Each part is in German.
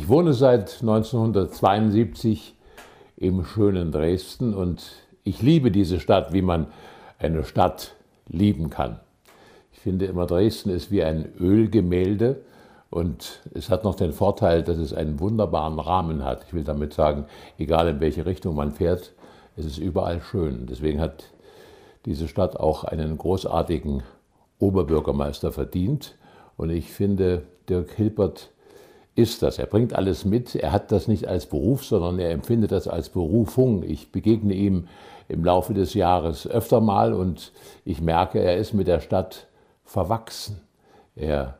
Ich wohne seit 1972 im schönen Dresden und ich liebe diese Stadt, wie man eine Stadt lieben kann. Ich finde immer, Dresden ist wie ein Ölgemälde und es hat noch den Vorteil, dass es einen wunderbaren Rahmen hat. Ich will damit sagen, egal in welche Richtung man fährt, es ist überall schön. Deswegen hat diese Stadt auch einen großartigen Oberbürgermeister verdient und ich finde, Dirk Hilpert ist das. Er bringt alles mit. Er hat das nicht als Beruf, sondern er empfindet das als Berufung. Ich begegne ihm im Laufe des Jahres öfter mal und ich merke, er ist mit der Stadt verwachsen. Er,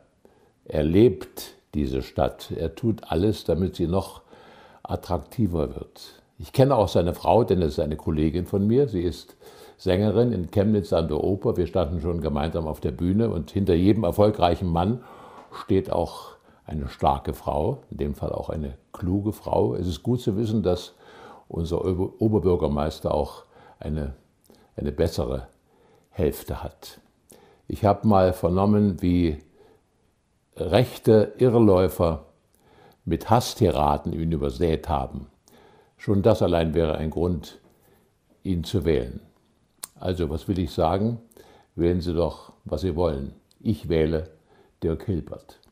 erlebt diese Stadt. Er tut alles, damit sie noch attraktiver wird. Ich kenne auch seine Frau, denn es ist eine Kollegin von mir. Sie ist Sängerin in Chemnitz an der Oper. Wir standen schon gemeinsam auf der Bühne und hinter jedem erfolgreichen Mann steht auch eine starke Frau, in dem Fall auch eine kluge Frau. Es ist gut zu wissen, dass unser Oberbürgermeister auch eine, eine bessere Hälfte hat. Ich habe mal vernommen, wie rechte Irrläufer mit Hasstiraden ihn übersät haben. Schon das allein wäre ein Grund, ihn zu wählen. Also, was will ich sagen? Wählen Sie doch, was Sie wollen. Ich wähle Dirk Hilbert.